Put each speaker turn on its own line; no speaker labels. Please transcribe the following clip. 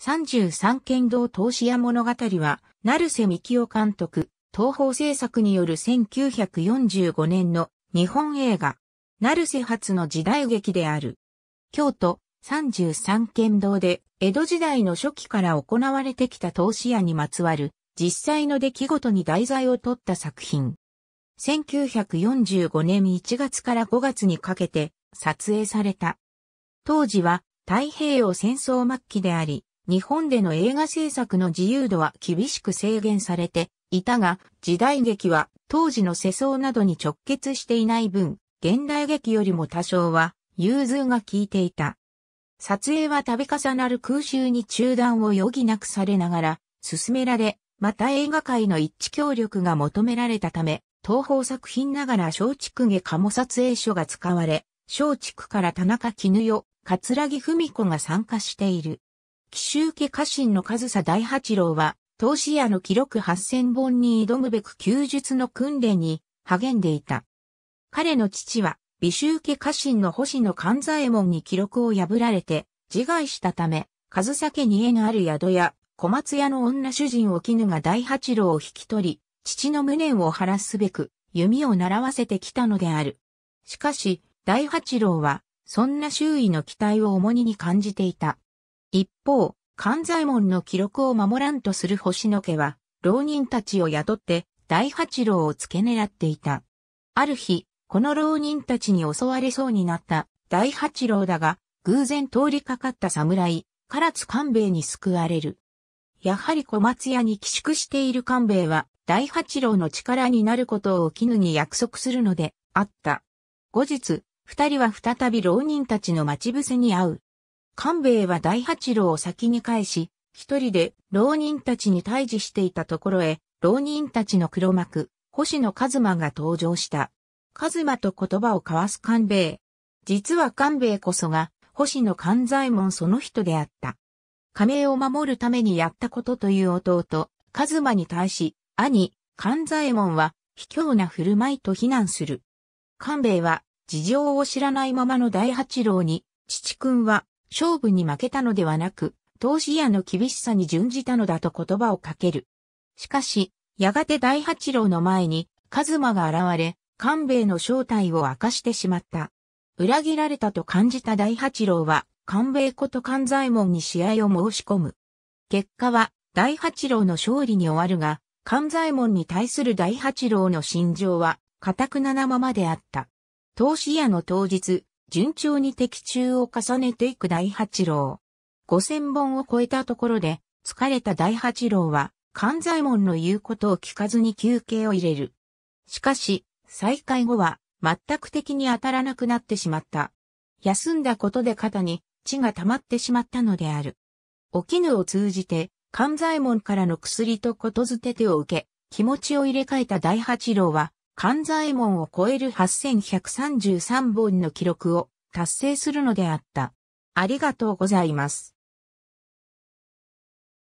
33剣道投資屋物語は、成瀬幹夫監督、東方制作による1945年の日本映画、成瀬初の時代劇である。京都33剣道で江戸時代の初期から行われてきた投資屋にまつわる実際の出来事に題材を取った作品。1945年1月から5月にかけて撮影された。当時は太平洋戦争末期であり、日本での映画制作の自由度は厳しく制限されていたが、時代劇は当時の世相などに直結していない分、現代劇よりも多少は融通が効いていた。撮影は度重なる空襲に中断を余儀なくされながら進められ、また映画界の一致協力が求められたため、東宝作品ながら松竹下鴨撮影所が使われ、松竹から田中絹代、桂木文子が参加している。奇襲家家臣の上総大八郎は、投資屋の記録8000本に挑むべく休日の訓練に励んでいた。彼の父は、美州家家臣の星野勘左衛門に記録を破られて、自害したため、上総家に家のある宿や、小松屋の女主人を絹が大八郎を引き取り、父の無念を晴らすべく、弓を習わせてきたのである。しかし、大八郎は、そんな周囲の期待を重荷に感じていた。一方、勘左衛門の記録を守らんとする星野家は、浪人たちを雇って大八郎を付け狙っていた。ある日、この浪人たちに襲われそうになった大八郎だが、偶然通りかかった侍、唐津官兵衛に救われる。やはり小松屋に寄宿している官兵衛は、大八郎の力になることを絹に約束するので、あった。後日、二人は再び浪人たちの待ち伏せに会う。官兵衛は大八郎を先に返し、一人で浪人たちに対峙していたところへ、浪人たちの黒幕、星野一馬が登場した。一馬と言葉を交わす官兵衛。実は官兵衛こそが、星野勘左衛門その人であった。加名を守るためにやったことという弟、一馬に対し、兄、勘左衛門は、卑怯な振る舞いと非難する。官兵衛は、事情を知らないままの大八郎に、父君は勝負に負けたのではなく、投資屋の厳しさに準じたのだと言葉をかける。しかし、やがて大八郎の前に、カズマが現れ、官兵衛の正体を明かしてしまった。裏切られたと感じた大八郎は、官兵衛こと勘左衛門に試合を申し込む。結果は、大八郎の勝利に終わるが、勘左衛門に対する大八郎の心情は、固くななままであった。投資屋の当日、順調に的中を重ねていく大八郎。5000本を超えたところで、疲れた大八郎は、左衛門の言うことを聞かずに休憩を入れる。しかし、再開後は、全く敵に当たらなくなってしまった。休んだことで肩に血が溜まってしまったのである。お絹を通じて、左衛門からの薬とことづて手を受け、気持ちを入れ替えた大八郎は、関左衛門を超える8133本の記録を達成するのであった。ありがとうございます。